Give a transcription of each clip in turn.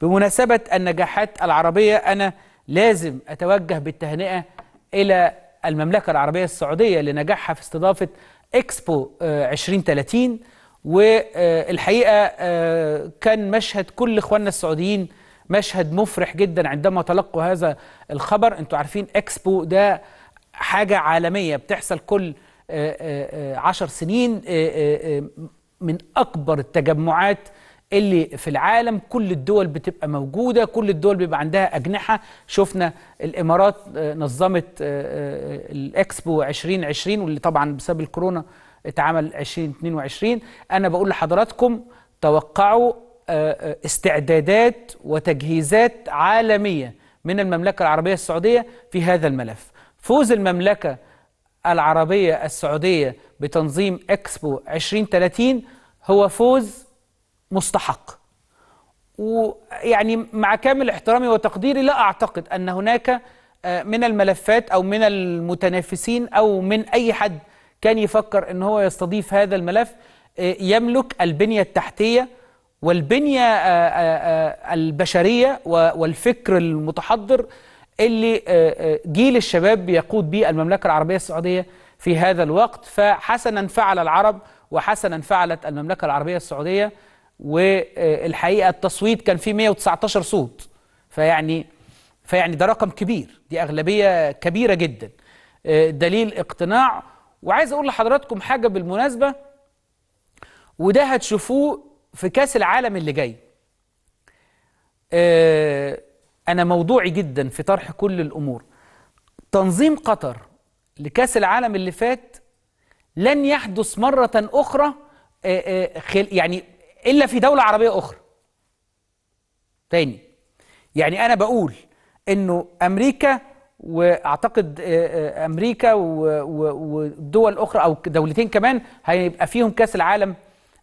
بمناسبة النجاحات العربية أنا لازم أتوجه بالتهنئة إلى المملكة العربية السعودية لنجاحها في استضافة إكسبو 2030 آه، والحقيقة آه، كان مشهد كل إخواننا السعوديين مشهد مفرح جدا عندما تلقوا هذا الخبر انتوا عارفين إكسبو ده حاجة عالمية بتحصل كل آه، عشر سنين من أكبر التجمعات اللي في العالم كل الدول بتبقى موجودة كل الدول بيبقى عندها أجنحة شفنا الإمارات آه، نظمت آه، آه، الإكسبو 2020 واللي طبعا بسبب الكورونا اتعمل 2022 أنا بقول لحضراتكم توقعوا استعدادات وتجهيزات عالمية من المملكة العربية السعودية في هذا الملف فوز المملكة العربية السعودية بتنظيم إكسبو 2030 هو فوز مستحق ويعني مع كامل احترامي وتقديري لا أعتقد أن هناك آه، من الملفات أو من المتنافسين أو من أي حد كان يفكر أن هو يستضيف هذا الملف آه، يملك البنية التحتية والبنية آه، البشرية والفكر المتحضر اللي جيل الشباب يقود به المملكة العربية السعودية في هذا الوقت فحسنا فعل العرب وحسنا فعلت المملكة العربية السعودية والحقيقه التصويت كان فيه 119 صوت فيعني فيعني ده رقم كبير دي اغلبيه كبيره جدا آه، دليل اقتناع وعايز اقول لحضراتكم حاجه بالمناسبه وده هتشوفوه في كاس العالم اللي جاي آه، انا موضوعي جدا في طرح كل الامور تنظيم قطر لكاس العالم اللي فات لن يحدث مره اخرى آه، يعني إلا في دولة عربية أخرى تاني يعني أنا بقول إنه أمريكا واعتقد آه، آه، امريكا ودول اخرى او دولتين كمان هيبقى فيهم كاس العالم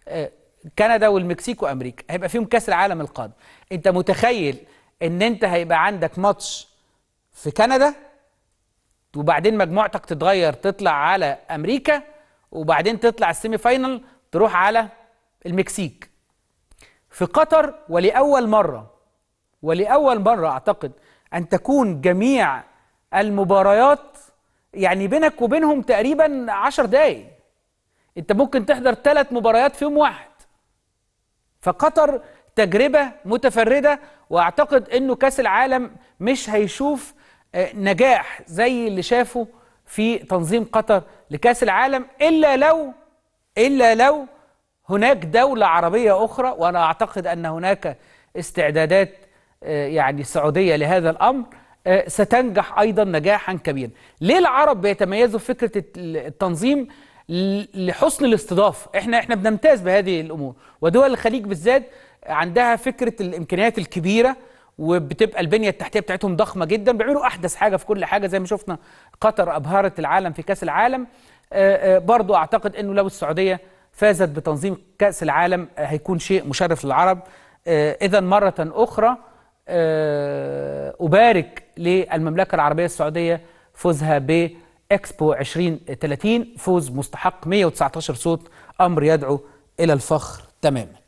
آه، كندا والمكسيك وامريكا هيبقى فيهم كاس العالم القادم انت متخيل ان انت هيبقى عندك ماتش في كندا وبعدين مجموعتك تتغير تطلع على امريكا وبعدين تطلع السيمي فاينل تروح على المكسيك في قطر ولأول مرة ولأول مرة أعتقد أن تكون جميع المباريات يعني بينك وبينهم تقريبا عشر دقايق أنت ممكن تحضر ثلاث مباريات في يوم واحد فقطر تجربة متفردة وأعتقد أنه كأس العالم مش هيشوف آه، نجاح زي اللي شافه في تنظيم قطر لكأس العالم إلا لو إلا لو هناك دولة عربية أخرى وأنا أعتقد أن هناك استعدادات آه، يعني سعودية لهذا الأمر آه، ستنجح أيضا نجاحا كبيرا ليه العرب بيتميزوا فكرة التنظيم لحسن الاستضافة احنا احنا بنمتاز بهذه الأمور ودول الخليج بالذات عندها فكرة الإمكانيات الكبيرة وبتبقى البنيه التحتيه بتاعتهم ضخمه جدا بيعملوا احدث حاجه في كل حاجه زي ما شفنا قطر ابهرت العالم في كاس العالم آه، برضو اعتقد انه لو السعوديه فازت بتنظيم كأس العالم آه، هيكون شيء مشرف للعرب آه، إذا مرة أخرى آه، أبارك للمملكة العربية السعودية فوزها بإكسبو 2030 فوز مستحق 119 صوت أمر يدعو إلى الفخر تماما